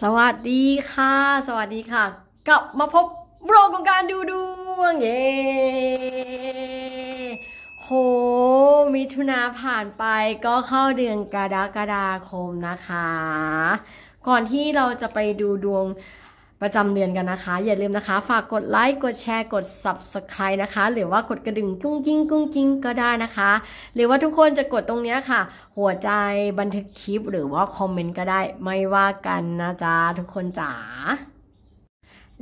สวัสดีค่ะ สวัสดีค่ะ กลับมาพบโรของการดูดวง เย้โห มิถุนาผ่านไปก็เข้าเดือนกรกฎาคมนะคะ ก่อนที่เราจะไปดูดวงประจำเดือนกันนะคะอย่าลืมนะคะฝากกดไลค์กดแชร์กด subscribe นะคะ หรือว่ากดกระดิ่งกุ้งกิ้งกุ้งกิ้งก็ได้นะคะ หรือว่าทุกคนจะกดตรงนี้ค่ะ หัวใจบันทึกคลิปหรือว่าคอมเมนต์ก็ได้ ไม่ว่ากันนะจ๊ะทุกคนจ๋า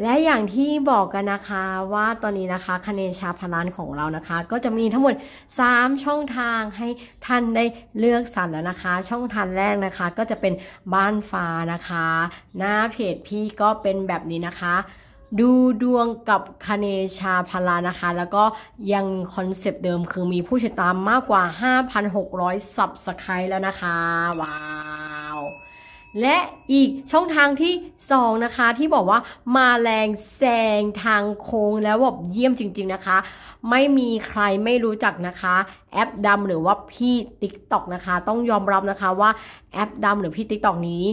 และอย่างที่บอกกันนะคะว่าตอนนี้นะคะคะแนนชาพลานของเรานะคะ ก็จะมีทั้งหมด3ช่องทางให้ท่านได้เลือกสรรแล้วนะคะช่องทางแรกนะคะ ก็จะเป็นบ้านฟ้านะคะ หน้าเพจพี่ก็เป็นแบบนี้นะคะ ดูดวงกับคเนชาพารานะคะ แล้วก็ยังคอนเซปต์เดิมคือมีผู้ติดตามมากกว่า 5,600 s ับสไครต์แล้วนะคะว้าและอีกช่องทางที่2นะคะที่บอกว่ามาแรงแซงทางโค้งแล้วแบบเยี่ยมจริง ๆนะคะ ไม่มีใครไม่รู้จักนะคะ แอปดำหรือว่าพี่ติ๊กต็อกนะคะต้องยอมรับนะคะว่าแอปดำหรือพี่ติ๊กต็อกนี้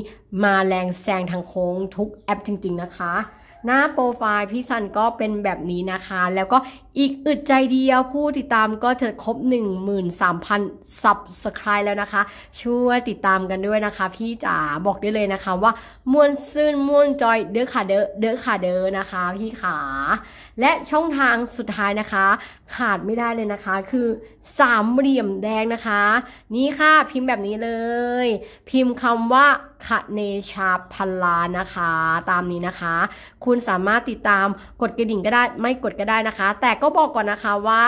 มาแรงแซงทางโค้งทุกแอปจริง ๆ นะคะ หน้าโปรไฟล์พี่ซันก็เป็นแบบนี้นะคะ แล้วก็อีกอึดใจเดียวผู้ติดตามก็จะครบ13,000 subscribe แล้วนะคะ ช่วยติดตามกันด้วยนะคะ พี่จ๋าบอกได้เลยนะคะว่ามวนซื่นมวนจอยเด้อค่ะเด้อเด้อค่ะเด้อนะคะ พี่ขา และช่องทางสุดท้ายนะคะ ขาดไม่ได้เลยนะคะ คือสามเหลี่ยมแดงนะคะ นี่ค่ะพิมพ์แบบนี้เลย พิมพ์คำว่าคเนชาพันลานะคะตามนี้นะคะ คุณสามารถติดตามกดกระดิ่งก็ได้ไม่กดก็ได้นะคะ แต่ก็ก็บอกก่อนนะคะ ว่า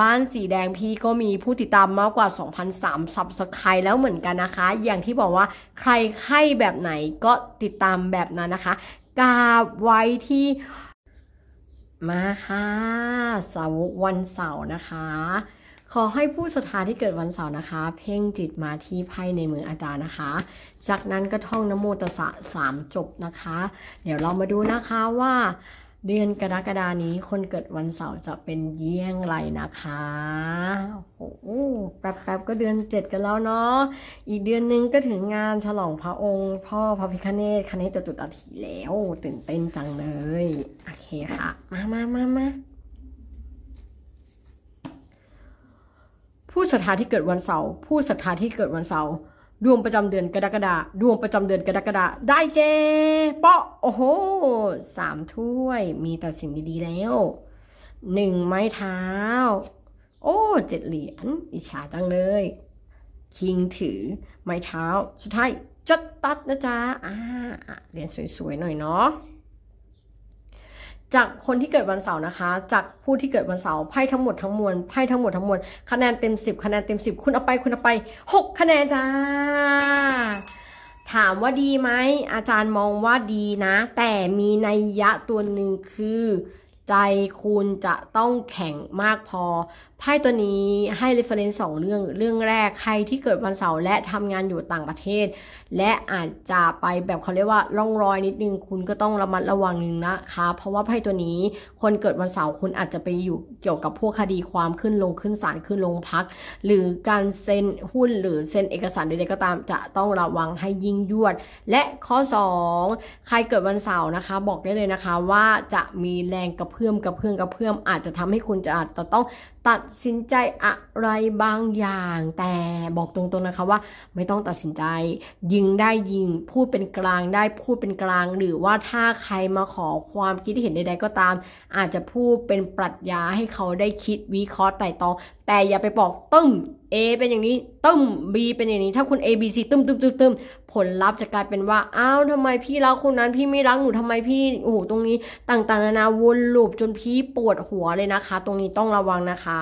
บ้านสีแดงพี่ก็มีผู้ติดตามมากกว่า2,003ซับสไครแล้วเหมือนกันนะคะ อย่างที่บอกว่า ใครใค้แบบไหนก็ติดตามแบบนั้นนะคะ กาไว้ที่ มาค่ะสาววันเสาร์นะคะ ขอให้ผู้ศรัทธาที่เกิดวันเสาร์นะคะ เพ่งจิตมาที่ไพ่ในมืออาจารย์นะคะ จากนั้นก็ท่องนโมตสะสามจบนะคะเดี๋ยวเรามาดูนะคะว่าเดือนกรกฎานี้คนเกิดวันเสาร์จะเป็นเยี่ยงไรนะคะ โอ้โหแป๊บๆก็เดือนเจ็ดกันแล้วเนาะ อีกเดือนนึงก็ถึงงานฉลองพระองค์ พ่อพระพิคเนตคเนตจตุตถีแล้วตื่นเต้นจังเลย โอเคค่ะ มามามามาผู้ศรัทธาที่เกิดวันเสาร์ผู้ศรัทธาที่เกิดวันเสาร์ดวงประจำเดือนกรกฎาดวงประจำเดือนกรกฎาได้แก่เปาะโอ้โหสามถ้วย มีแต่สิ่งดีๆแล้ว หนึ่งไม้เท้า โอ้เจ็ดเหรียญ อิจฉาจังเลย คิงถือ ไม้เท้า สุดท้ายจัดตัดนะจ๊ะอ่าเหรียญสวยๆหน่อยเนาะจากคนที่เกิดวันเสาร์นะคะ จากผู้ที่เกิดวันเสาร์ไพ่ทั้งหมดทั้งมวลไพ่ทั้งหมดทั้งมวลคะแนนเต็ม 10คะแนนเต็ม 10คุณเอาไปคุณเอาไป6คะแนนจ้า ถามว่าดีไหมอาจารย์มองว่าดีนะแต่มีนัยยะตัวหนึ่งคือ ใจคุณจะต้องแข็งมากพอไพ่ตัวนี้ให้ reference สองเรื่องเรื่องแรกใครที่เกิดวันเสาร์และทำงานอยู่ต่างประเทศ และอาจจะไปแบบเขาเรียกว่าร่องรอยนิดนึงคุณก็ต้องระมัดระวังนึงนะคะ เพราะว่าไพ่ตัวนี้คนเกิดวันเสาร์คุณอาจจะไปอยู่เกี่ยวกับพวกคดีความขึ้นลง ขึ้นศาลขึ้นลงพัก หรือการเซ็นหุ้นหรือเซ็นเอกสารใดๆก็ตามจะต้องระวังให้ยิ่งยวด และข้อ 2 ใครเกิดวันเสาร์นะคะบอกได้เลยนะคะว่าจะมีแรงกระเพื่อมกระเพื่อมกระเพื่อมอาจจะทำให้คุณจะอาจจะต้องตัดสินใจอะไรบางอย่างแต่บอกตรงๆนะคะ ว่าไม่ต้องตัดสินใจ ยิงได้ยิง พูดเป็นกลางได้พูดเป็นกลางหรือว่าถ้าใครมาขอความคิดเห็นใด ๆ ก็ตาม อาจจะพูดเป็นปรัชญาให้เขาได้คิดวิเคราะห์ไต่ตองแต่อย่าไปบอก ตึ้ม A เป็นอย่างนี้ตึ้ม B เป็นอย่างนี้ ถ้าคุณ A B C ตึ้มตึ้มตึ้มตึ้มผลลัพธ์จะกลายเป็นว่าอ้าวทำไมพี่รักคนนั้นพี่ไม่รักหนูทำไมพี่โอ้โหตรงนี้ต่างๆนานาวนลูปจนพี่ปวดหัวเลยนะคะ ตรงนี้ต้องระวังนะคะ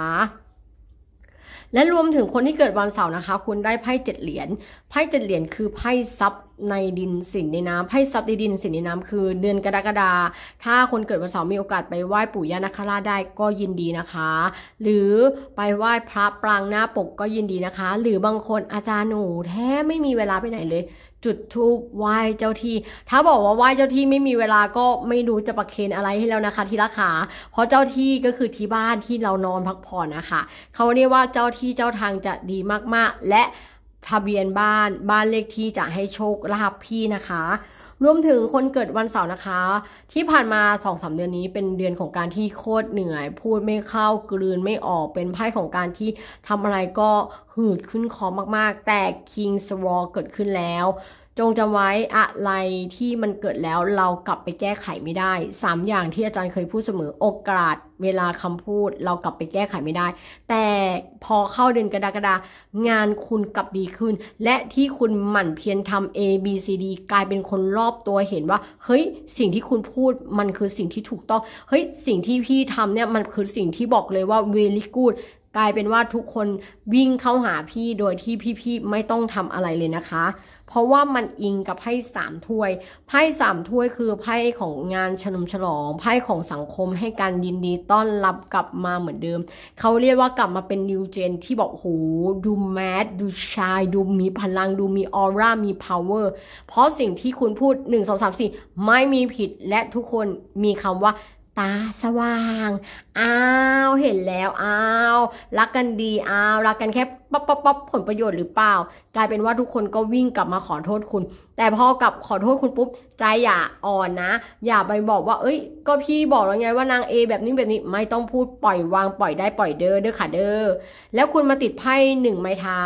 และรวมถึงคนที่เกิดวันเสาร์นะคะคุณได้ไพ่เจ็ดเหรียญไพ่เจ็ดเหรียญคือไพ่ซับในดินสินในน้ำไพ่ซับในดินสินในน้ำคือเดือนกรกฎาถ้าคนเกิดวันเสาร์มีโอกาสไปไหว้ปู่ย่านาคราชได้ก็ยินดีนะคะ หรือไปไหว้พระปรางหน้าปกก็ยินดีนะคะ หรือบางคนอาจารย์หนู แท้ไม่มีเวลาไปไหนเลยจุดทูบไหว้เจ้าที่ถ้าบอกว่าไหว้เจ้าที่ไม่มีเวลาก็ไม่รู้จะประเคนอะไรให้แล้วนะคะทีละขา เพราะเจ้าที่ก็คือที่บ้านที่เรานอนพักผ่อนนะคะเขาเรียกว่าเจ้าที่เจ้าทางจะดีมาก ๆ และทะเบียนบ้านบ้านเลขที่จะให้โชคลาภพี่นะคะรวมถึงคนเกิดวันเสาร์นะคะ ที่ผ่านมา2อสเดือนนี้เป็นเดือนของการที่โคตรเหนื่อย พูดไม่เข้ากลืนไม่ออกเป็นไพ่ของการที่ทำอะไรก็หืดขึ้นคอมากๆ แต่ King's War เกิดขึ้นแล้วจงจำไว้อะไรที่มันเกิดแล้วเรากลับไปแก้ไขไม่ได้ 3 อย่างที่อาจารย์เคยพูดเสมอโอกาสเวลาคำพูด เรากลับไปแก้ไขไม่ได้ แต่พอเข้าเดือนกรกฎางานคุณกลับดีขึ้นและที่คุณหมั่นเพียรทำ A B C D กลายเป็นคนรอบตัวเห็นว่าเฮ้ยสิ่งที่คุณพูดมันคือสิ่งที่ถูกต้อง เฮ้ยสิ่งที่พี่ทำเนี่ยมันคือสิ่งที่บอกเลยว่า very good กลายเป็นว่าทุกคนวิ่งเข้าหาพี่โดยที่พี่ๆไม่ต้องทำอะไรเลยนะคะ เพราะว่ามันอิงกับไพ่สามถ้วย ไพ่สามถ้วยคือไพ่ของงานฉลอมฉลอง ไพ่ของสังคมให้การยินดีต้อนรับกลับมาเหมือนเดิม เขาเรียกว่ากลับมาเป็นนิวเจนที่บอกโหดูแมสดูชายดูมีพลังดูมีออร่ามี power เพราะสิ่งที่คุณพูด 1 2 3 4 ไม่มีผิดและทุกคนมีคำว่าตาสว่างอ้าวเห็นแล้วอ้าวรักกันดีอ้าวรักกันแค่ป๊อปป๊อปป๊อปผลประโยชน์หรือเปล่า กลายเป็นว่าทุกคนก็วิ่งกลับมาขอโทษคุณ แต่พอกลับขอโทษคุณปุ๊บใจอย่าอ่อนนะอย่าไปบอกว่า เอ้ยก็พี่บอกแล้วไงว่านางเอแบบนี้แบบนี้ไม่ต้องพูดปล่อยวางปล่อยได้ปล่อยเด้อเด้อค่ะเด้อแล้วคุณมาติดไพ่หนึ่งไม้เท้า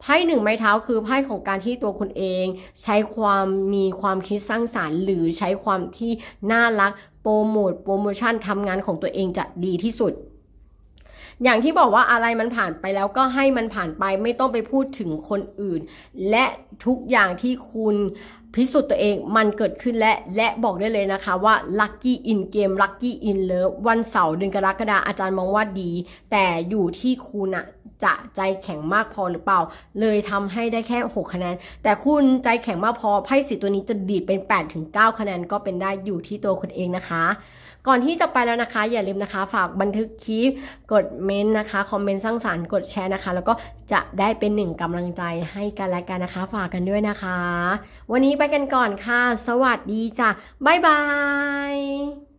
ไพ่หนึ่งไม้เท้าคือไพ่ของการที่ตัวคุณเอง ใช้ความมีความคิดสร้างสารรค์หรือใช้ความที่น่ารักโปรโมทโปรโมชั่นทำงานของตัวเองจะดีีที่สุด อย่างที่บอกว่าอะไรมันผ่านไปแล้วก็ให้มันผ่านไปไม่ต้องไปพูดถึงคนอื่น และทุกอย่างที่คุณพิสูจน์ตัวเองมันเกิดขึ้นและและบอกได้เลยนะคะว่า lucky in game lucky in love วันเสาร์เดือนกรกฎาอาจารย์มองว่าดี แต่อยู่ที่คุณอะจะใจแข็งมากพอหรือเปล่า เลยทำให้ได้แค่ 6 คะแนน แต่คุณใจแข็งมากพอไพ่สีตัวนี้จะดีดเป็น8-9คะแนน ก็เป็นได้อยู่ที่ตัวคุณเองนะคะก่อนที่จะไปแล้วนะคะ อย่าลืมนะคะ ฝากบันทึกคลิปกดเมนต์นะคะ คอมเมนต์สร้างสารรค์กดแชร์นะคะ แล้วก็จะได้เป็นหนึ่งกำลังใจให้กันและกันนะคะ ฝากกันด้วยนะคะ วันนี้ไปกันก่อนค่ะ สวัสดีจ้ะ บ๊ายบาย